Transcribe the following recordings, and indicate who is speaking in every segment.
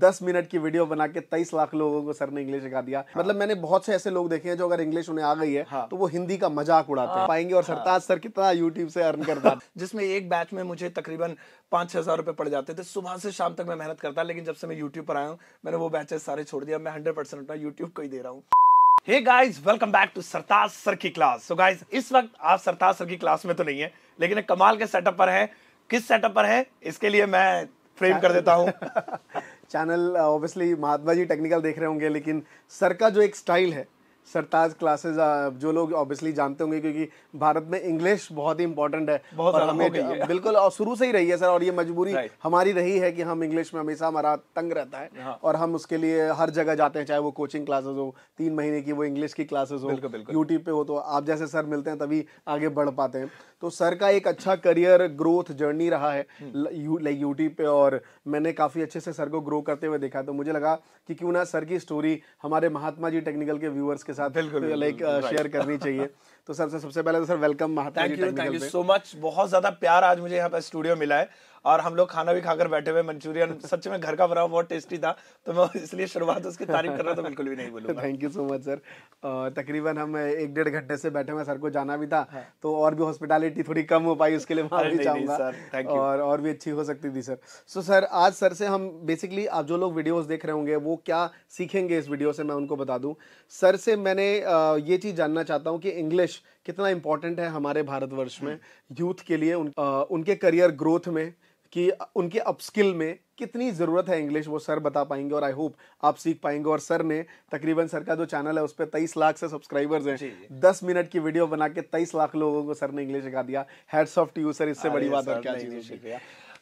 Speaker 1: दस मिनट की वीडियो बना के तेईस लाख लोगों को सर ने इंग्लिश सिखा दिया हाँ। मतलब मैंने बहुत से ऐसे लोग देखे हैं जो अगर इंग्लिश उन्हें आ गई है हाँ। तो वो हिंदी का मजाक उड़ाते हाँ। पाएंगे और सरताज सर कितना यूट्यूब से अर्न करता
Speaker 2: जिसमें एक बैच में मुझे तकरीबन पांच छह हजार रुपए पड़ जाते थे सुबह से शाम तक मैं मेहनत करता लेकिन जब से मैं यूट्यूब पर आया हूँ मैंने वो बैचेस सारे छोड़ दिया मैं हंड्रेड परसेंट यूट्यूब को ही दे रहा हूँ hey guys welcome back to Sartaj sir की क्लास सो गाइस इस वक्त आप सरताज सर की क्लास में तो नहीं है लेकिन कमाल के सेटअप पर है किस सेटअप पर है इसके लिए मैं फ्रेम कर देता हूँ
Speaker 1: channel obviously Mahatma ji technical देख रहे होंगे लेकिन सर का जो एक स्टाइल है सरताज क्लासेस uh, जो लोग ऑब्वियसली जानते होंगे क्योंकि भारत में इंग्लिश बहुत ही इंपॉर्टेंट है बहुत और हमें बिल्कुल और शुरू से ही रही है सर और ये मजबूरी हमारी रही है कि हम इंग्लिश में हमेशा हमारा तंग रहता है हाँ। और हम उसके लिए हर जगह जाते हैं चाहे वो कोचिंग क्लासेस हो तीन महीने की वो इंग्लिश की क्लासेस हो यूट्यूब पे हो तो आप जैसे सर मिलते हैं तभी आगे बढ़ पाते हैं तो सर का एक अच्छा करियर ग्रोथ जर्नी रहा है हम्म। लाइक यूट्यूब पे और मैंने काफ़ी अच्छे से सर को ग्रो करते हुए देखा तो मुझे लगा कि क्यों ना सर की स्टोरी हमारे महात्मा जी टेक्निकल के व्यूअर्स के साथ लाइक शेयर uh, करनी चाहिए तो सर से सबसे पहले तो sir welcome thank you thank you so
Speaker 2: much बहुत ज्यादा प्यार आज मुझे यहाँ पे स्टूडियो मिला है और हम लोग खाना भी खाकर बैठे हुए मंचूरियन सच में घर का बना बहुत टेस्टी था तो मैं इसलिए शुरुआत उसकी तारीफ करना तो बिल्कुल
Speaker 1: भी नहीं बोलूँगा thank you so much sir तकरीबन हम एक डेढ़ घंटे से बैठे हुए सर को जाना भी था हाँ। तो और भी हॉस्पिटैलिटी थोड़ी कम हो पाई उसके लिए माफी भी चाहूँगा और और भी अच्छी हो सकती थी सर सो सर आज सर से हम बेसिकली आप जो लोग वीडियोस देख रहे होंगे वो क्या सीखेंगे इस वीडियो से मैं उनको बता दूँ सर से मैंने ये चीज़ जानना चाहता हूँ कि इंग्लिश कितना इम्पोर्टेंट है हमारे भारतवर्ष में यूथ के लिए उन, आ, उनके करियर ग्रोथ में कि उनके अपस्किल में कितनी ज़रूरत है इंग्लिश वो सर बता पाएंगे और आई होप आप सीख पाएंगे और सर ने तकरीबन सर का जो चैनल है उस पर तेईस लाख से सब्सक्राइबर्स हैं दस मिनट की वीडियो बना के तेईस लाख लोगों को सर ने इंग्लिश सिखा दिया हेड्स ऑफ टू सर इससे बड़ी बात और क्या चीज़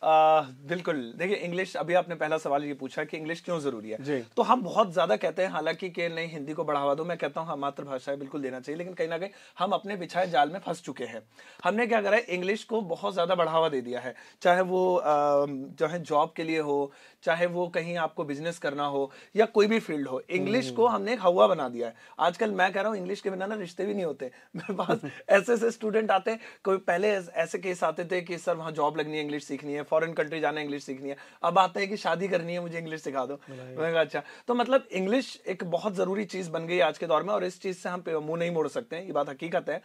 Speaker 2: बिल्कुल देखिए इंग्लिश अभी आपने पहला सवाल ये पूछा कि इंग्लिश क्यों जरूरी है तो हम बहुत ज्यादा कहते हैं हालांकि कि नहीं हिंदी को बढ़ावा दो मैं कहता हूँ हाँ, हम मातृभाषा बिल्कुल देना चाहिए लेकिन कहीं ना कहीं हम अपने बिछाए जाल में फंस चुके हैं हमने क्या करा है इंग्लिश को बहुत ज्यादा बढ़ावा दे दिया है चाहे वो जो है जॉब के लिए हो चाहे वो कहीं आपको बिजनेस करना हो या कोई भी फील्ड हो इंग्लिश को हम्म। हमने एक हवा बना दिया है आजकल मैं कह रहा हूँ इंग्लिश के बिना ना रिश्ते भी नहीं होते मेरे पास ऐसे ऐसे स्टूडेंट आते कोई पहले ऐसे केस आते थे कि सर वहाँ जॉब लगनी है इंग्लिश सीखनी है है फॉरेन कंट्री जाना इंग्लिश सीखनी है अब आता है कि शादी करनी है मुझे इंग्लिश सिखा दो अच्छा तो मतलब इंग्लिश एक बहुत ज़रूरी चीज़ बन गई आज के दौर में और इस चीज़ से हम मुंह नहीं मोड़ सकते हैं ये बात हकीकत है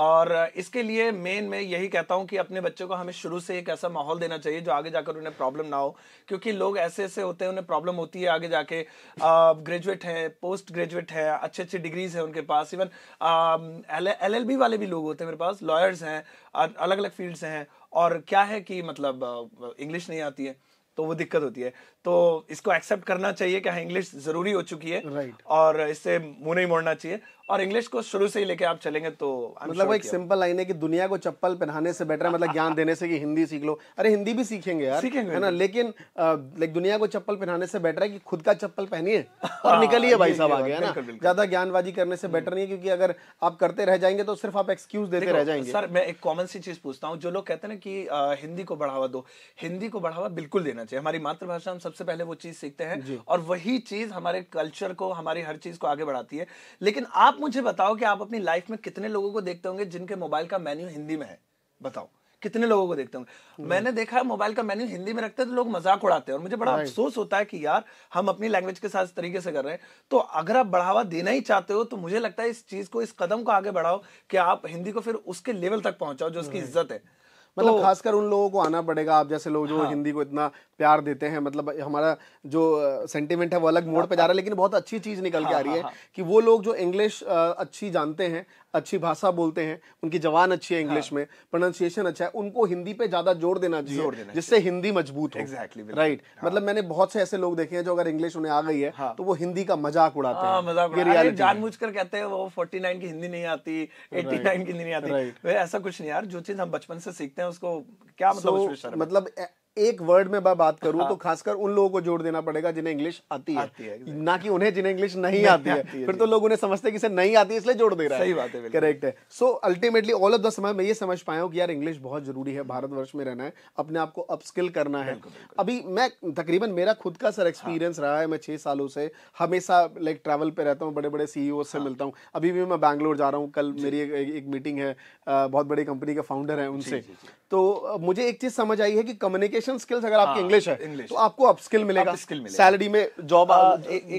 Speaker 2: और इसके लिए मेन मैं यही कहता हूँ कि अपने बच्चों को हमें शुरू से एक ऐसा माहौल देना चाहिए जो आगे जाकर उन्हें प्रॉब्लम ना हो क्योंकि लोग ऐसे ऐसे होते हैं उन्हें प्रॉब्लम होती है आगे जाके ग्रेजुएट है पोस्ट ग्रेजुएट है अच्छे अच्छे डिग्रीज है उनके पास इवन एल एल वाले भी लोग होते हैं मेरे पास लॉयर्स हैं अलग अलग फील्ड्स हैं और क्या है कि मतलब इंग्लिश नहीं आती है तो वो दिक्कत होती है तो इसको एक्सेप्ट करना चाहिए कि इंग्लिश हाँ, जरूरी हो चुकी है right. और इससे मुंह नहीं मोड़ना चाहिए और इंग्लिश को शुरू से ही लेके आप चलेंगे तो मतलब sure एक सिंपल
Speaker 1: लाइन है कि दुनिया को चप्पल पहनाने से बेटर है मतलब ज्ञान देने से कि हिंदी सीख लो अरे हिंदी भी सीखेंगे यार सीखेंगे है ना लेकिन लाइक दुनिया को चप्पल पहनाने से बेटर है कि खुद का चप्पल पहनिए और हाँ, निकलिए भाई साहब आगे है ना ज्यादा ज्ञानबाजी करने से बेटर नहीं है क्योंकि अगर आप करते रह जाएंगे तो सिर्फ आप एक्सक्यूज देते रह जाएंगे सर
Speaker 2: मैं एक कॉमन सी चीज पूछता हूँ जो लोग कहते हैं ना कि हिंदी को बढ़ावा दो हिंदी को बढ़ावा बिल्कुल देना चाहिए हमारी मातृभाषा हम सबसे पहले वो चीज सीखते हैं और वही चीज हमारे कल्चर को हमारी हर चीज को आगे बढ़ाती है लेकिन आप मुझे बताओ कि आप अपनी लाइफ में कितने लोगों को देखते होंगे जिनके मोबाइल का मेन्यू हिंदी में है बताओ कितने लोगों को देखते होंगे मैंने देखा मोबाइल का मेन्यू हिंदी में रखते हैं तो लोग मजाक उड़ाते हैं और मुझे बड़ा अफसोस होता है कि यार हम अपनी लैंग्वेज के साथ इस तरीके से कर रहे हैं तो अगर आप बढ़ावा देना ही चाहते हो तो मुझे लगता है इस चीज को इस कदम को आगे बढ़ाओ कि आप हिंदी को फिर उसके लेवल तक पहुंचाओ जो उसकी इज्जत है मतलब तो,
Speaker 1: खासकर उन लोगों को आना पड़ेगा आप जैसे लोग जो हाँ, हिंदी को इतना प्यार देते हैं मतलब हमारा जो सेंटिमेंट है वो अलग मोड हाँ, पे जा रहा है हाँ। लेकिन बहुत अच्छी चीज निकल हाँ, के आ रही है हाँ, हाँ, कि वो लोग जो इंग्लिश अच्छी जानते हैं अच्छी भाषा बोलते हैं उनकी जवान अच्छी है हाँ। इंग्लिश हाँ. में प्रोनाउंसिएशन अच्छा है उनको हिंदी पे ज्यादा जोर देना चाहिए जिससे हिंदी मजबूत हो एग्जैक्टली exactly, राइट right. हाँ. मतलब मैंने बहुत से ऐसे लोग देखे हैं जो अगर इंग्लिश उन्हें आ गई है हाँ. तो वो हिंदी का मजाक उड़ाते हाँ, हैं मजाक जानबूझ
Speaker 2: कर कहते हैं वो फोर्टी नाइन की हिंदी नहीं आती एट्टी नाइन की हिंदी नहीं आती ऐसा कुछ नहीं यार जो चीज हम बचपन से सीखते हैं उसको
Speaker 1: क्या मतलब मतलब एक वर्ड में मैं बात करूं तो हाँ। तो खासकर उन लोगों को जोड़ देना पड़ेगा जिन्हें इंग्लिश आती है, आती है ना कि उन्हें जिन्हें इंग्लिश नहीं, नहीं आती, आती है, है फिर तो लोग उन्हें समझते कि इसे नहीं आती इसलिए जोड़ दे रहा है सही बात है करेक्ट है so ultimately all of the समय मैं ये समझ पाया हूँ कि यार इंग्लिश बहुत जरूरी है भारतवर्ष में रहना है अपने आप को अपस्किल करना है अभी मैं तकरीबन मेरा खुद का सर एक्सपीरियंस हाँ। रहा है मैं छह सालों से हमेशा लाइक ट्रैवल पे रहता हूँ बड़े बड़े सीईओ e से हाँ। मिलता हूँ अभी भी मैं बैंगलोर जा रहा हूँ कल मेरी एक मीटिंग है बहुत बड़ी कंपनी के फाउंडर है उनसे तो मुझे एक चीज समझ आई है कि कम्युनिकेशन स्किल्स अगर आपकी इंग्लिश हाँ, है इंग्लिश तो आपको अप स्किल मिलेगा स्किल मिलेगा सैलरी में जॉब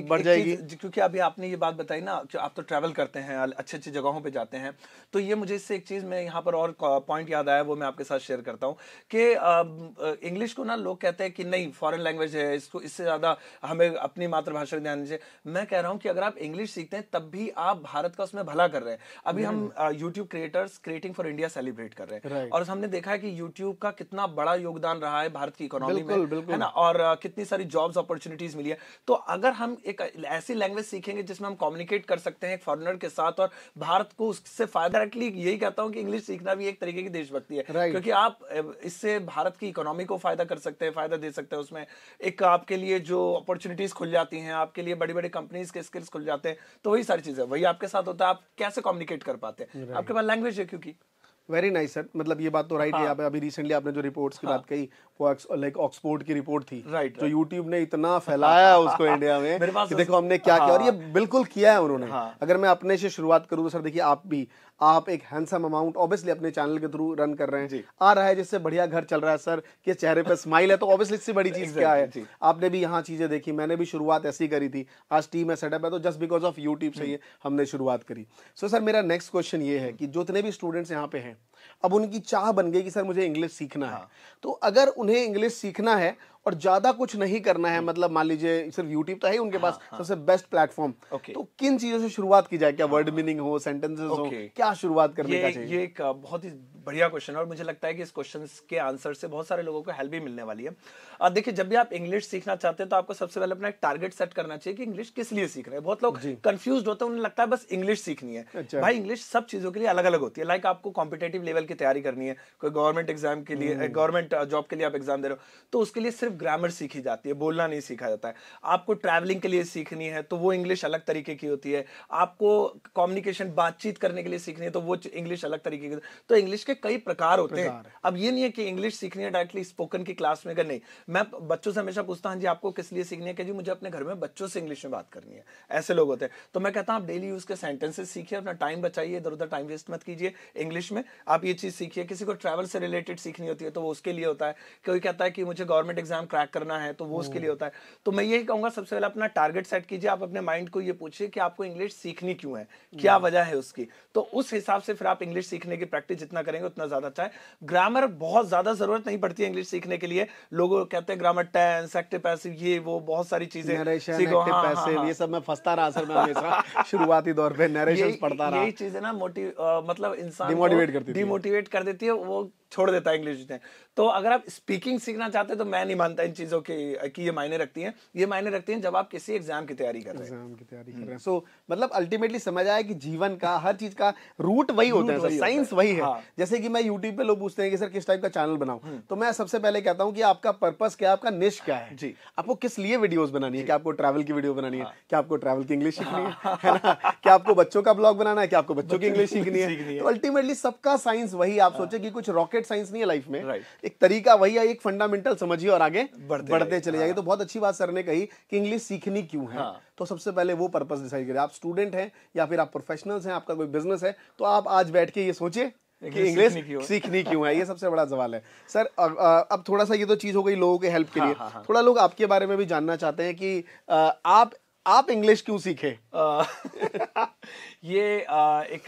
Speaker 1: बढ़ जाएगी
Speaker 2: क्योंकि अभी आपने ये बात बताई ना कि आप तो ट्रैवल करते हैं अच्छी अच्छी जगहों पे जाते हैं तो ये मुझे इससे एक चीज में यहाँ पर और पॉइंट याद आया वो मैं आपके साथ शेयर करता हूँ कि इंग्लिश को ना लोग कहते हैं कि नहीं फॉरेन लैंग्वेज है इसको इससे ज्यादा हमें अपनी मातृभाषा में ध्यान दीजिए मैं कह रहा हूँ कि अगर आप इंग्लिश सीखते हैं तब भी आप भारत का उसमें भला कर रहे हैं अभी हम YouTube creators creating for India celebrate कर रहे हैं और हमने देखा है कि यूट्यूब का कितना बड़ा योगदान रहा है भारत की इकोनॉमी में बिल्कुल. है ना और कितनी सारी जॉब्स अपॉर्चुनिटीज मिली है तो अगर हम एक ऐसी लैंग्वेज सीखेंगे जिसमें हम कम्युनिकेट कर सकते हैं एक फॉरनर के साथ और भारत को उससे फायदा डायरेक्टली यही कहता हूँ कि इंग्लिश सीखना भी एक तरीके की देशभक्ति है right. क्योंकि आप इससे भारत की इकोनॉमी को फायदा कर सकते हैं फायदा दे सकते हैं उसमें एक आपके लिए जो अपॉर्चुनिटीज खुल जाती हैं आपके लिए बड़ी बड़ी कंपनीज के स्किल्स खुल जाते हैं तो वही सारी चीजें वही आपके साथ होता है आप कैसे कम्युनिकेट कर पाते हैं आपके पास लैंग्वेज है क्योंकि
Speaker 1: वेरी नाइस सर मतलब ये बात तो राइट हाँ. है अभी रिसेंटली आपने जो रिपोर्ट्स की हाँ. बात कही वो लाइक ऑक्सफोर्ड की रिपोर्ट थी राइट जो यूट्यूब ने इतना फैलाया उसको इंडिया में कि देखो हमने क्या किया हाँ। और ये बिल्कुल किया है उन्होंने हाँ। अगर मैं अपने से शुरुआत करूँ तो सर देखिए आप भी आप एक हैंडसम अमाउंट ऑब्वियसली अपने चैनल के थ्रू रन कर रहे हैं आ रहा है जिससे बढ़िया घर चल रहा है सर के चेहरे पर स्माइल है तो ऑब्वियसली इससे बड़ी चीज क्या है आपने भी यहाँ चीजें देखी मैंने भी शुरुआत ऐसी करी थी आज टीम है सेटअप है तो जस्ट बिकॉज ऑफ यूट्यूब से ही हम्म। हमने शुरुआत करी सो सर मेरा नेक्स्ट क्वेश्चन ये है कि जितने भी स्टूडेंट्स यहाँ पे हैं अब उनकी चाह बन गई कि सर मुझे इंग्लिश सीखना है हाँ। तो अगर उन्हें इंग्लिश सीखना है और ज्यादा कुछ नहीं करना है हम्म। मतलब मान लीजिए सिर्फ यूट्यूब तो है ही उनके हाँ, पास हाँ। सबसे बेस्ट प्लेटफॉर्म तो किन चीजों से शुरुआत की जाए क्या वर्ड हाँ। मीनिंग हो सेंटेंसेस हो क्या शुरुआत करने ये, का चाहिए ये एक बहुत ही
Speaker 2: बढ़िया क्वेश्चन है और मुझे लगता है कि इस क्वेश्चन के आंसर से बहुत सारे लोगों को हेल्प भी मिलने वाली है देखिए जब भी आप इंग्लिश सीखना चाहते हैं तो आपको सबसे पहले अपना एक टारगेट सेट करना चाहिए कि इंग्लिश किस लिए सीख रहे हैं बहुत लोग कंफ्यूज होते हैं उन्हें लगता है बस इंग्लिश सीखनी है अच्छा। भाई इंग्लिश सब चीजों के लिए अलग अलग होती है लाइक आपको कॉम्पिटेटिव लेवल की तैयारी करनी है कोई गवर्नमेंट एग्जाम के लिए गवर्नमेंट हम्म। जॉब uh, के लिए आप एग्जाम दे रहे हो तो उसके लिए सिर्फ ग्रामर सीखी जाती है बोलना नहीं सीखा जाता है आपको ट्रैवलिंग के लिए सीखनी है तो वो इंग्लिश अलग तरीके की होती है आपको कम्युनिकेशन बातचीत करने के लिए सीखनी है तो वो इंग्लिश अलग तरीके की तो इंग्लिश के कई प्रकार होते हैं अब ये नहीं है कि इंग्लिश सीखनी है डायरेक्टली स्पोकन की क्लास में अगर नहीं मैं बच्चों से हमेशा पूछता हूँ हाँ जी आपको किस लिए सीखनी है कि जी मुझे अपने घर में बच्चों से इंग्लिश में बात करनी है ऐसे लोग होते हैं तो मैं कहता हूँ आप डेली यूज के सेंटेंसेस सीखिए अपना टाइम बचाइए इधर उधर टाइम वेस्ट मत कीजिए इंग्लिश में आप आप ये चीज़ सीखिए किसी को ट्रैवल से रिलेटेड सीखनी होती है तो वो उसके लिए होता है कोई कहता है कि मुझे गवर्नमेंट एग्जाम क्रैक करना है तो वो उसके लिए हम्म। होता है तो मैं यही कहूंगा सबसे पहले अपना टारगेट सेट कीजिए आप अपने माइंड को ये पूछिए कि आपको इंग्लिश सीखनी क्यों है क्या हम्म। वजह है उसकी तो उस हिसाब से फिर आप इंग्लिश सीखने की प्रैक्टिस जितना करेंगे उतना ज़्यादा अच्छा है ग्रामर बहुत ज़्यादा ज़रूरत नहीं पड़ती है इंग्लिश सीखने के लिए लोग कहते हैं ग्रामर टेंस एक्टिव पैसिव ये वो बहुत सारी चीज़ें हाँ, हाँ, हाँ। ये सब मैं फंसता रहा सर मैं
Speaker 1: शुरुआती दौर पर नरेशन पढ़ता रहा यही चीज़ें
Speaker 2: ना मोटिव मतलब इंसान डिमोटिवेट करती डिमोटिवेट कर देती है वो छोड़ देता है इंग्लिश ने तो अगर आप स्पीकिंग सीखना चाहते हैं तो मैं नहीं मानता इन चीज़ों के कि ये मायने रखती हैं ये मायने रखती
Speaker 1: हैं जब आप किसी एग्जाम की तैयारी कर रहे हैं एग्जाम की तैयारी कर रहे हैं सो हम्म। so, मतलब अल्टीमेटली समझ आया कि जीवन का हर चीज का रूट वही होता है साइंस वही है हाँ। जैसे कि मैं यूट्यूब पे लोग पूछते हैं कि सर किस टाइप का चैनल बनाऊ हम्म। तो मैं सबसे पहले कहता हूँ कि आपका पर्पज क्या है आपका निश क्या है जी आपको किस लिए वीडियोस बनानी है क्या आपको ट्रैवल की वीडियो बनानी है हाँ। क्या आपको ट्रैवल की इंग्लिश सीखनी है हाँ। क्या आपको बच्चों का ब्लॉग बनाना है क्या आपको बच्चों की इंग्लिश सीखनी है तो अल्टीमेटली सबका साइंस वही आप सोचे कि कुछ रॉकेट रॉकेट साइंस नहीं है लाइफ में right. एक तरीका वही है एक फंडामेंटल समझिए और आगे बढ़ते, बढ़ते चले जाइए हाँ। तो बहुत अच्छी बात सर ने कही कि इंग्लिश सीखनी क्यों है हाँ। तो सबसे पहले वो पर्पज डिसाइड करिए आप स्टूडेंट हैं या फिर आप प्रोफेशनल्स हैं आपका कोई बिजनेस है तो आप आज बैठ के ये सोचे कि इंग्लिश सीखनी क्यों है ये सबसे बड़ा सवाल है सर अब थोड़ा सा ये तो चीज हो गई लोगों के हेल्प के हाँ, लिए थोड़ा लोग आपके बारे में भी जानना चाहते हैं कि आप आप इंग्लिश क्यों सीखे
Speaker 2: ये एक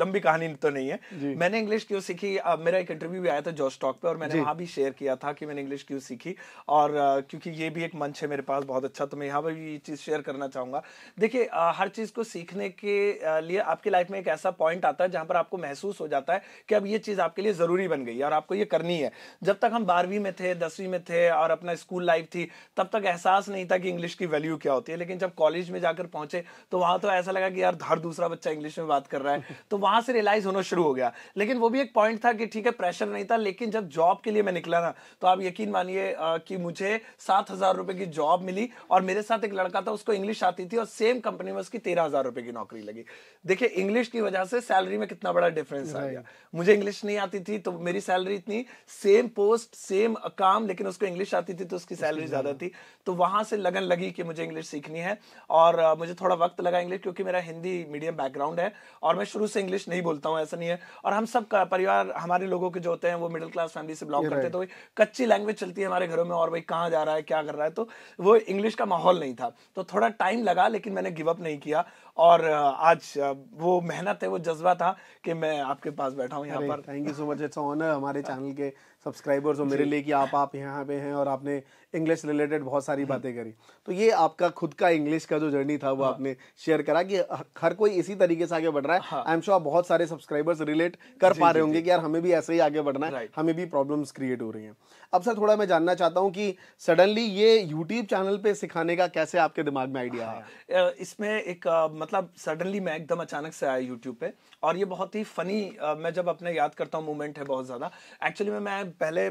Speaker 2: लंबी कहानी तो नहीं है मैंने इंग्लिश क्यों सीखी मेरा एक इंटरव्यू भी आया था जॉस टॉक पे और मैंने वहाँ भी शेयर किया था कि मैंने इंग्लिश क्यों सीखी और क्योंकि ये भी एक मंच है मेरे पास बहुत अच्छा तो मैं यहाँ पर भी ये चीज़ शेयर करना चाहूँगा देखिए हर चीज़ को सीखने के लिए आपकी लाइफ में एक ऐसा पॉइंट आता है जहाँ पर आपको महसूस हो जाता है कि अब ये चीज़ आपके लिए ज़रूरी बन गई है और आपको ये करनी है जब तक हम बारहवीं में थे दसवीं में थे और अपना स्कूल लाइफ थी तब तक एहसास नहीं था कि इंग्लिश की वैल्यू क्या होती होती है लेकिन जब कॉलेज में जाकर पहुंचे तो वहां तो ऐसा लगा कि यार हर दूसरा बच्चा इंग्लिश में बात कर रहा है तो वहां से रियलाइज होना शुरू हो गया लेकिन वो भी एक पॉइंट था कि ठीक है प्रेशर नहीं था लेकिन जब जॉब के लिए मैं निकला ना तो आप यकीन मानिए कि मुझे सात हजार रुपए की जॉब मिली और मेरे साथ एक लड़का था उसको इंग्लिश आती थी और सेम कंपनी में उसकी तेरह हजार रुपए की नौकरी लगी देखिए इंग्लिश की वजह से सैलरी में कितना बड़ा डिफरेंस आ गया मुझे इंग्लिश नहीं आती थी तो मेरी सैलरी इतनी सेम पोस्ट सेम काम लेकिन उसको इंग्लिश आती थी तो उसकी सैलरी ज्यादा थी तो वहां से लगन लगी कि मुझे इंग्लिश सीखनी है और मुझे थोड़ा वक्त लगा इंग्लिश क्योंकि मेरा हिंदी मीडियम बैकग्राउंड है और मैं शुरू से इंग्लिश नहीं बोलता हूँ ऐसा नहीं है और हम सब परिवार हमारे लोगों के जो होते हैं वो मिडिल क्लास फैमिली से बिलोंग करते हैं तो कच्ची लैंग्वेज चलती है हमारे घरों में और भाई कहाँ जा रहा है क्या कर रहा है तो वो इंग्लिश का माहौल नहीं था तो थोड़ा टाइम लगा लेकिन मैंने गिव अप नहीं किया और आज वो मेहनत है वो जज्बा था
Speaker 1: कि मैं आपके पास बैठा हूँ यहाँ पर thank you so much it's honour हमारे चैनल हाँ। के सब्सक्राइबर्स और मेरे लिए कि आप आप यहाँ पे हैं और आपने इंग्लिश रिलेटेड बहुत सारी हम्म। बातें करी तो ये आपका खुद का इंग्लिश का जो जर्नी था वो हाँ। आपने शेयर करा कि हर कोई इसी तरीके से आगे बढ़ रहा है आई एम श्योर आप बहुत सारे सब्सक्राइबर्स रिलेट कर पा रहे होंगे कि यार हमें भी ऐसे ही आगे बढ़ना है हमें भी प्रॉब्लम्स क्रिएट हो रही हैं अब सर थोड़ा मैं जानना चाहता हूँ कि सडनली ये यूट्यूब चैनल पर सिखाने का कैसे आपके दिमाग में हाँ। आइडिया
Speaker 2: है इसमें एक मतलब सडनली मैं एकदम अचानक से आया यूट्यूब पे और ये बहुत ही फनी मैं जब अपने याद करता हूँ मोमेंट है बहुत ज़्यादा एक्चुअली में मैं पहले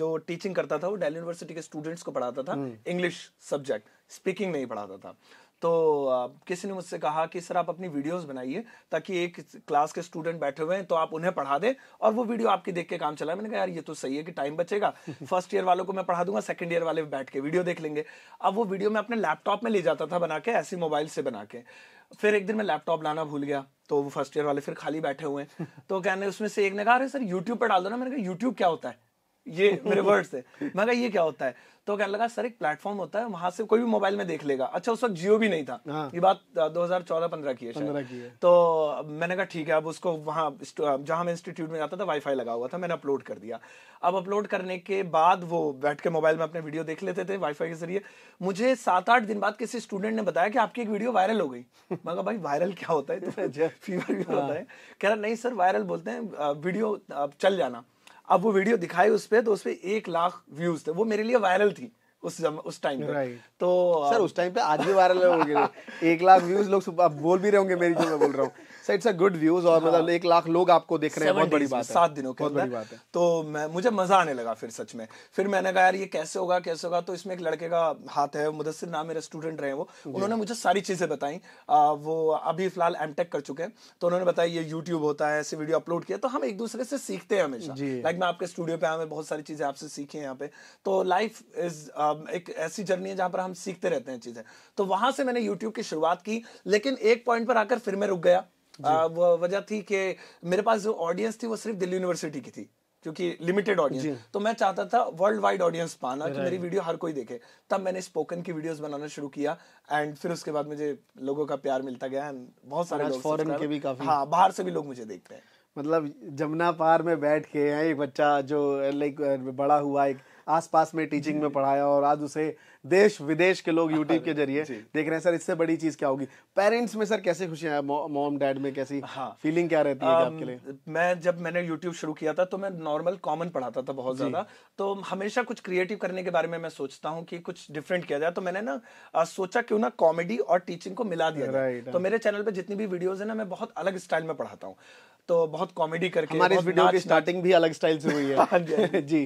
Speaker 2: जो टीचिंग करता था वो डेली यूनिवर्सिटी के स्टूडेंट्स को पढ़ाता था इंग्लिश सब्जेक्ट स्पीकिंग नहीं पढ़ाता था तो किसी ने मुझसे कहा कि सर आप अपनी वीडियोस बनाइए ताकि एक क्लास के स्टूडेंट बैठे हुए हैं तो आप उन्हें पढ़ा दें और वो वीडियो आपकी देख के काम चला मैंने कहा यार ये तो सही है कि टाइम बचेगा फर्स्ट ईयर वालों को मैं पढ़ा दूंगा सेकंड ईयर वाले बैठ के वीडियो देख लेंगे अब वो वीडियो मैं अपने लैपटॉप में ले जाता था बना के ऐसी मोबाइल से बना के फिर एक दिन मैं लैपटॉप लाना भूल गया तो वो फर्स्ट ईयर वाले फिर खाली बैठे हुए तो कहने उसमें से एक ने कहा अरे सर यूट्यूब पर डाल दो ना मैंने कहा यूट्यूब क्या होता है ये मेरे वर्ड्स थे मैं कहा ये क्या होता है तो कहने लगा सर एक प्लेटफॉर्म होता है वहां से कोई भी मोबाइल में देख लेगा अच्छा उस वक्त जियो भी नहीं था हाँ। ये बात 2014-15 की है तो मैंने कहा ठीक है अब उसको वहां जहां मैं इंस्टीट्यूट में जाता था वाईफाई लगा हुआ था मैंने अपलोड कर दिया अब अपलोड करने के बाद वो बैठ के मोबाइल में अपने वीडियो देख लेते थे वाईफाई के जरिए मुझे सात आठ दिन बाद किसी स्टूडेंट ने बताया कि आपकी एक वीडियो वायरल हो गई मैं कहा भाई वायरल क्या होता है फीवर तो अच्छा। भी होता हाँ। है कह रहा नहीं सर वायरल बोलते हैं वीडियो चल जाना अब वो वीडियो दिखाई उस पर तो उसपे एक लाख व्यूज थे वो मेरे लिए वायरल थी उस जम, उस टाइम पे
Speaker 1: तो सर उस टाइम पे आज भी वायरल हो गए एक लाख व्यूज लोग बोल भी रहे होंगे मेरी जो मैं बोल रहा हूँ so it's a good views और मतलब हाँ। एक लाख लोग आपको देख रहे हैं बहुत बड़ी बात है सात दिनों के बहुत बड़ी बात है तो मैं मुझे
Speaker 2: मजा आने लगा फिर सच में फिर मैंने कहा यार ये कैसे होगा कैसे होगा तो इसमें एक लड़के का हाथ है मुदस्सिर नाम मेरे स्टूडेंट रहे वो उन्होंने मुझे सारी चीजें बताई वो अभी फिलहाल एम कर चुके हैं तो उन्होंने बताया ये यूट्यूब होता है ऐसे वीडियो अपलोड किया तो हम एक दूसरे से सीखते हैं हमेशा लाइक मैं आपके स्टूडियो पे आया बहुत सारी चीजें आपसे सीखी है यहाँ पे तो लाइफ इज um, एक ऐसी जर्नी है जहाँ पर हम सीखते रहते हैं चीजें तो वहां से मैंने यूट्यूब की शुरुआत की लेकिन एक पॉइंट पर आकर फिर मैं रुक गया वजह थी कि मेरे पास जो ऑडियंस थी वो सिर्फ दिल्ली यूनिवर्सिटी की थी क्योंकि लिमिटेड ऑडियंस तो मैं चाहता था वर्ल्ड वाइड ऑडियंस पाना कि मेरी वीडियो हर कोई देखे तब मैंने स्पोकन की वीडियोस बनाना शुरू किया एंड फिर उसके बाद मुझे लोगों का प्यार मिलता गया एंड बहुत सारे लोग फॉरेन के भी काफी हाँ बाहर से भी लोग मुझे देखते हैं
Speaker 1: मतलब जमुना पार में बैठ के एक बच्चा जो लाइक बड़ा हुआ एक आसपास में टीचिंग में पढ़ाया और आज उसे देश विदेश के लोग यूट्यूब हाँ के जरिए देख रहे हैं सर इससे बड़ी चीज क्या होगी पेरेंट्स में सर कैसे खुशी है मॉम डैड में कैसी हाँ, फीलिंग क्या रहती है आपके लिए
Speaker 2: मैं जब मैंने यूट्यूब शुरू किया था तो मैं नॉर्मल कॉमन पढ़ाता था बहुत ज्यादा तो हमेशा कुछ क्रिएटिव करने के बारे में मैं सोचता हूँ कि कुछ डिफरेंट किया जाए तो मैंने ना सोचा क्यों ना कॉमेडी और टीचिंग को मिला दिया तो मेरे चैनल पर जितनी भी वीडियोज है ना मैं बहुत अलग स्टाइल में पढ़ाता हूँ तो बहुत कॉमेडी करके हमारे इस वीडियो की
Speaker 1: स्टार्टिंग भी अलग स्टाइल से हुई है हाँ हाँ
Speaker 2: जी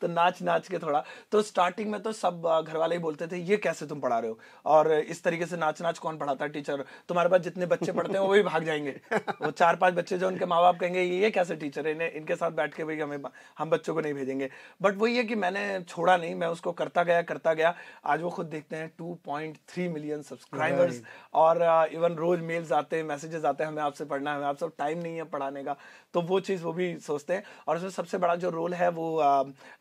Speaker 2: तो नाच नाच के थोड़ा तो स्टार्टिंग में तो सब घर वाले ही बोलते थे ये कैसे तुम पढ़ा रहे हो और इस तरीके से नाच नाच कौन पढ़ाता है टीचर तुम्हारे पास जितने बच्चे पढ़ते हैं वो भी भाग जाएंगे वो चार पांच बच्चे जो उनके माँ बाप कहेंगे ये कैसे टीचर है इन्हें इनके साथ बैठ के भाई हमें हम बच्चों को नहीं भेजेंगे बट वही है कि मैंने छोड़ा नहीं मैं उसको करता गया करता गया आज वो खुद देखते हैं टू मिलियन सब्सक्राइबर्स और इवन रोज मेल्स आते हैं मैसेजेस आते हैं हमें आपसे पढ़ना है हमें आप सब टाइम नहीं है पढ़ाने का तो वो चीज़ वो भी सोचते हैं और उसमें सबसे बड़ा जो रोल है वो आ,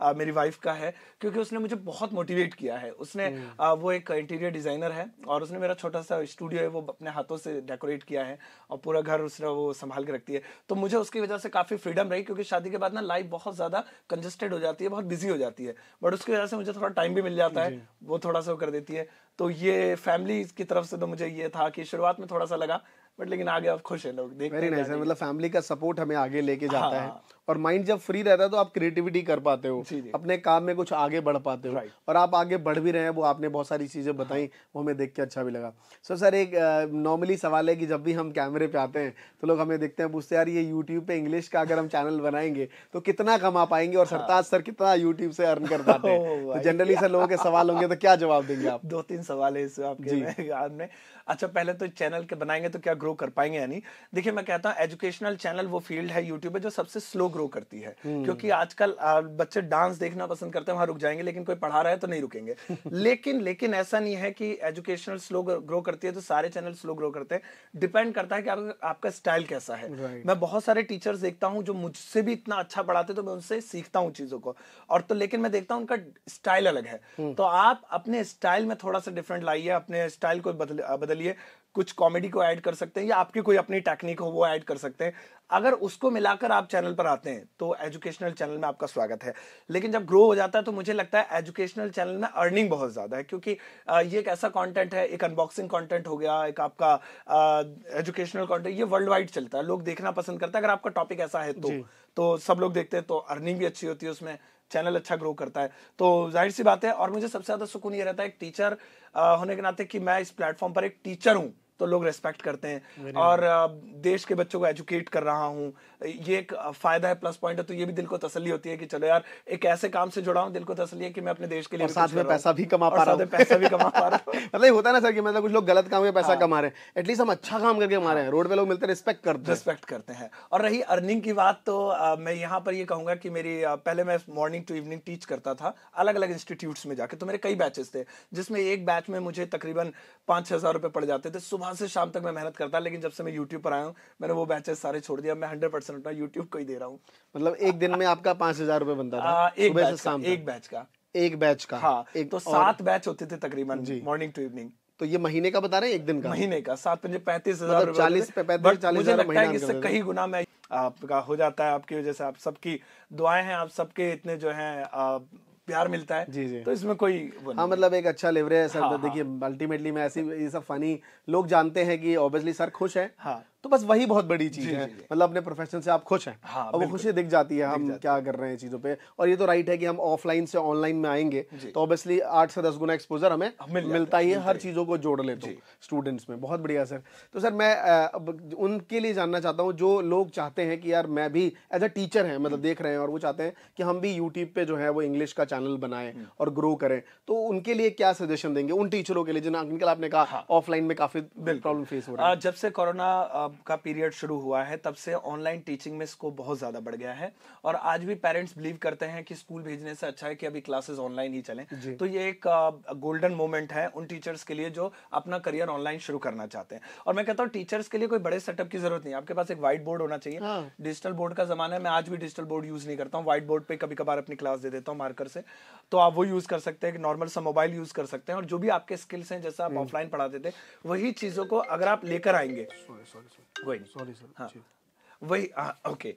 Speaker 2: आ, मेरी वाइफ का है क्योंकि उसने मुझे बहुत मोटिवेट किया है उसने हम्म। आ, वो एक इंटीरियर डिज़ाइनर है और उसने मेरा छोटा सा स्टूडियो है वो अपने हाथों से डेकोरेट किया है और पूरा घर उसने वो संभाल के रखती है तो मुझे उसकी वजह से काफ़ी फ्रीडम रही क्योंकि शादी के बाद ना लाइफ बहुत ज़्यादा कंजस्टेड हो जाती है बहुत बिजी हो जाती है बट उसकी वजह से मुझे थोड़ा टाइम भी मिल जाता है वो थोड़ा सा कर देती है तो ये फैमिली की तरफ से तो मुझे ये था कि शुरुआत में थोड़ा सा लगा बट लेकिन आगे आप खुश हैं लोग
Speaker 1: देखते हैं nice मतलब फैमिली का सपोर्ट हमें आगे लेके जाता हाँ। है हाँ। और माइंड जब फ्री रहता है तो आप क्रिएटिविटी कर पाते हो अपने काम में कुछ आगे बढ़ पाते हो और आप आगे बढ़ भी रहे हैं वो आपने बहुत सारी चीजें हाँ। बताई हाँ। वो हमें देख के अच्छा भी लगा सो so, सर एक नॉर्मली सवाल है कि जब भी हम कैमरे पे आते हैं तो लोग हमें देखते हैं पूछते यार ये यूट्यूब पे इंग्लिश का अगर हम चैनल बनाएंगे तो कितना कमा पाएंगे और हाँ। सरताज सर कितना यूट्यूब से अर्न कर पाते हैं जनरली सर तो लोगों के सवाल होंगे तो क्या जवाब देंगे आप दो
Speaker 2: तीन सवाल है इस अच्छा पहले तो चैनल के बनाएंगे तो क्या ग्रो कर पाएंगे यानी देखिए मैं कहता हूँ एजुकेशनल चैनल वो फील्ड है यूट्यूब पे जो सबसे स्लो ग्रो करती है हम्म। क्योंकि आजकल बच्चे डांस देखना पसंद करते हैं वहां रुक जाएंगे लेकिन कोई पढ़ा रहा है तो नहीं रुकेंगे लेकिन लेकिन ऐसा नहीं है कि एजुकेशनल स्लो ग्रो करती है तो सारे चैनल स्लो ग्रो करते हैं डिपेंड करता है कि आपका स्टाइल कैसा है मैं बहुत सारे टीचर्स देखता हूँ जो मुझसे भी इतना अच्छा पढ़ाते तो मैं उनसे सीखता हूँ चीजों को और तो लेकिन मैं देखता हूँ उनका स्टाइल अलग है हम्म। तो आप अपने स्टाइल में थोड़ा सा डिफरेंट लाइए अपने स्टाइल को बदल चलिए कुछ कॉमेडी को ऐड कर सकते हैं या आपकी कोई अपनी टेक्निक हो वो ऐड कर सकते हैं अगर उसको मिलाकर आप चैनल पर आते हैं तो एजुकेशनल चैनल में आपका स्वागत है लेकिन जब ग्रो हो जाता है तो मुझे लगता है एजुकेशनल चैनल में अर्निंग बहुत ज़्यादा है क्योंकि ये एक ऐसा कंटेंट है एक अनबॉक्सिंग कंटेंट हो गया एक आपका एजुकेशनल कंटेंट ये वर्ल्ड वाइड चलता है लोग देखना पसंद करता है अगर आपका टॉपिक ऐसा है तो तो सब लोग देखते हैं तो अर्निंग भी अच्छी होती है उसमें चैनल अच्छा ग्रो करता है तो जाहिर सी बात है और मुझे सबसे ज़्यादा सुकून ये रहता है एक टीचर होने के नाते कि मैं इस प्लेटफॉर्म पर एक टीचर हूँ तो लोग रेस्पेक्ट करते हैं और देश के बच्चों को एजुकेट कर रहा हूँ ये एक फायदा है प्लस पॉइंट है तो ये भी दिल को तसली होती है कि चलो यार एक ऐसे काम से जुड़ा हूँ दिल को तसली है कि मैं अपने देश के
Speaker 1: लिए साथ में पैसा भी कमा पा रहा हूँ पैसा भी कमा पा रहा हूँ मतलब होता है ना सर कि मतलब कुछ लोग गलत काम में पैसा हाँ। कमा रहे हैं एटलीस्ट हम अच्छा काम करके कमा रहे हैं रोड पे लोग मिलते रिस्पेक्ट करते हैं रिस्पेक्ट करते हैं
Speaker 2: और रही अर्निंग की बात तो मैं यहाँ पर ये कहूंगा कि मेरी पहले मैं मॉर्निंग टू इवनिंग टीच करता था अलग अलग इंस्टीट्यूट्स में जाके तो मेरे कई बैचेस थे जिसमें एक बैच में मुझे तकरीबन पाँच छः हज़ार रुपये पड़ जाते थे सुबह से शाम तक मैं मेहनत करता लेकिन जब से मैं यूट्यूब पर आया हूँ मैंने
Speaker 1: वो बैचेस सारे छोड़ दिया मैं हंड्रेड सन्नाटा यूट्यूब को ही दे रहा हूँ मतलब एक दिन में आपका पांच हजार रूपए बनता था एक बैच का एक बैच का एक बैच का हाँ एक तो सात बैच होते थे तकरीबन जी मॉर्निंग टू इवनिंग तो ये महीने का बता रहे हैं एक दिन का महीने का सात पंजे पैंतीस हजार मतलब चालीस पैंतीस चालीस हजार इससे कई गुना
Speaker 2: मैं आपका हो जाता है आपकी वजह से आप सबकी दुआएं हैं आप सबके इतने जो हैं प्यार मिलता है जी जी तो इसमें
Speaker 1: कोई हाँ मतलब एक अच्छा लेवरेज है सर हाँ, हाँ। देखिए अल्टीमेटली मैं ऐसी ये सब फनी लोग जानते हैं कि ऑब्वियसली सर खुश है हाँ तो बस वही बहुत बड़ी चीज है मतलब अपने प्रोफेशन से आप खुश हैं हाँ, और वो खुशी दिख जाती है हम क्या कर रहे हैं चीजों पे और ये तो राइट है कि हम ऑफलाइन से ऑनलाइन में आएंगे तो ऑब्वियसली आठ से दस गुना एक्सपोजर हमें हाँ, मिलता ही है हर चीजों को जोड़ लेते हैं स्टूडेंट्स में बहुत बढ़िया सर तो सर मैं उनके लिए जानना चाहता हूँ जो लोग चाहते हैं कि यार मैं भी एज अ टीचर है मतलब हम्म। देख रहे हैं और वो चाहते हैं कि हम भी यूट्यूब पे जो है वो इंग्लिश का चैनल बनाए हम्म। और ग्रो करें तो उनके लिए क्या सजेशन देंगे उन टीचरों के लिए जिन्हें आपने कहा ऑफलाइन हाँ। में काफी प्रॉब्लम फेस हो रहा है
Speaker 2: जब से कोरोना का पीरियड शुरू हुआ है तब से ऑनलाइन टीचिंग में स्कोप बहुत ज़्यादा बढ़ गया है और आज भी पेरेंट्स बिलीव करते हैं कि स्कूल भेजने से अच्छा है कि अभी क्लासेस ऑनलाइन ही चलें तो ये एक गोल्डन मोमेंट है उन टीचर्स के लिए जो अपना करियर ऑनलाइन शुरू करना चाहते हैं और मैं कहता हूँ टीचर्स के लिए कोई बड़े सेटअप की जरूरत नहीं आपके पास एक व्हाइट बोर्ड होना चाहिए डिजिटल हाँ। बोर्ड का ज़माना है मैं आज भी डिजिटल बोर्ड यूज़ नहीं करता हूँ व्हाइट बोर्ड पर कभी कभार अपनी क्लास दे देता हूँ मार्कर से तो आप वो यूज़ कर सकते हैं नॉर्मल सा मोबाइल यूज़ कर सकते हैं और जो भी आपके स्किल्स हैं जैसा आप ऑफलाइन हम्म। पढ़ाते थे वही चीज़ों को अगर आप लेकर आएंगे हाँ। वही सॉरी सर हाँ वही ओके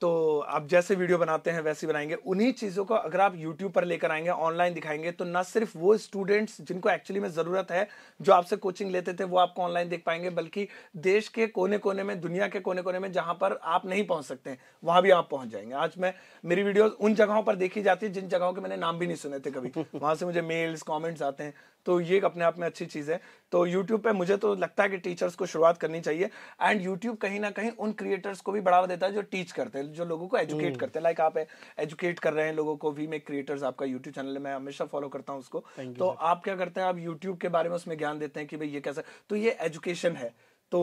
Speaker 2: तो आप जैसे वीडियो बनाते हैं वैसे बनाएंगे उन्हीं चीज़ों को अगर आप यूट्यूब पर लेकर आएंगे ऑनलाइन दिखाएंगे तो ना सिर्फ वो स्टूडेंट्स जिनको एक्चुअली में ज़रूरत है जो आपसे कोचिंग लेते थे वो आपको ऑनलाइन देख पाएंगे बल्कि देश के कोने कोने में दुनिया के कोने कोने में जहां पर आप नहीं पहुंच सकते हैं वहाँ भी आप पहुंच जाएंगे आज मैं मेरी वीडियो उन जगहों पर देखी जाती है जिन जगहों के मैंने नाम भी नहीं सुने थे कभी वहां से मुझे मेल्स कॉमेंट्स आते हैं तो ये अपने आप में अच्छी चीज़ है तो यूट्यूब पे मुझे तो लगता है कि टीचर्स को शुरुआत करनी चाहिए एंड यूट्यूब कहीं ना कहीं उन क्रिएटर्स को भी बढ़ावा देता है जो टीच करते हैं जो लोगों को एजुकेट hmm. करते हैं लाइक आप एजुकेट कर रहे हैं लोगों को वी मेक क्रिएटर्स आपका यूट्यूब चैनल में मैं हमेशा फॉलो करता हूँ उसको तो आप क्या करते हैं आप यूट्यूब के बारे में उसमें ज्ञान देते हैं कि भाई ये कैसा तो ये एजुकेशन है तो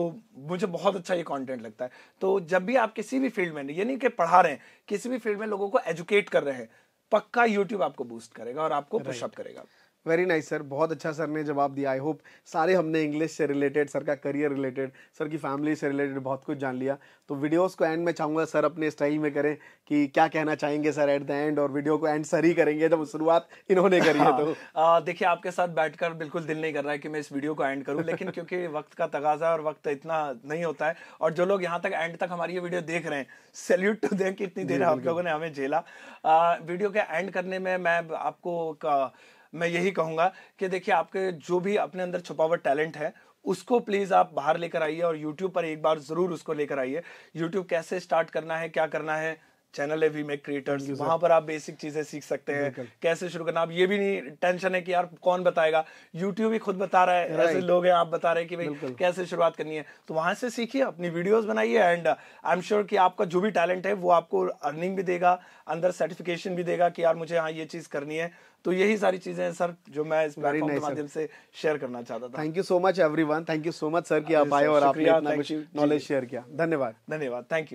Speaker 2: मुझे बहुत अच्छा ये कंटेंट लगता है तो जब भी आप किसी भी फील्ड में ये नहीं कि पढ़ा रहे हैं किसी भी फील्ड में लोगों को एजुकेट कर रहे हैं पक्का यूट्यूब आपको बूस्ट करेगा और आपको पुशअप करेगा
Speaker 1: वेरी नाइस सर बहुत अच्छा सर ने जवाब दिया आई होप सारे हमने इंग्लिश से रिलेटेड सर का करियर रिलेटेड सर की फैमिली से रिलेटेड बहुत कुछ जान लिया तो वीडियोस को एंड में चाहूँगा सर अपने स्टाइल में करें कि क्या कहना चाहेंगे सर एट द एंड और वीडियो को एंड सर ही करेंगे जब शुरुआत इन्होंने करी है तो
Speaker 2: हाँ। देखिए आपके साथ बैठकर बिल्कुल दिल नहीं कर रहा है कि मैं इस वीडियो को एंड करूँ लेकिन क्योंकि वक्त का तगाजा और वक्त इतना नहीं होता है और जो लोग यहाँ तक एंड तक हमारी ये वीडियो देख रहे हैं सैल्यूट टू देम कि इतनी देर आप लोगों ने हमें झेला वीडियो के एंड करने में मैं आपको मैं यही कहूंगा कि देखिए आपके जो भी अपने अंदर छुपा हुआ टैलेंट है उसको प्लीज़ आप बाहर लेकर आइए और यूट्यूब पर एक बार ज़रूर उसको लेकर आइए यूट्यूब कैसे स्टार्ट करना है क्या करना है चैनल है वी मेक क्रिएटर्स वहां पर आप बेसिक चीजें सीख सकते हैं कैसे शुरू करना आप ये भी नहीं टेंशन है कि यार कौन बताएगा यूट्यूब ही खुद बता रहा है ऐसे लोग हैं आप बता रहे हैं कि भाई कैसे शुरुआत करनी है तो वहां से सीखिए अपनी वीडियोस बनाइए एंड आई एम श्योर कि आपका जो भी टैलेंट है वो आपको अर्निंग भी देगा अंदर सर्टिफिकेशन भी देगा कि यार मुझे हाँ ये चीज करनी है तो यही सारी चीजें हैं सर जो मैं इस प्लेटफॉर्म के माध्यम से शेयर करना चाहता
Speaker 1: था thank you so much everyone thank you so much sir कि आप आए और आपने इतना कुछ नॉलेज शेयर किया धन्यवाद
Speaker 2: धन्यवाद थैंक यू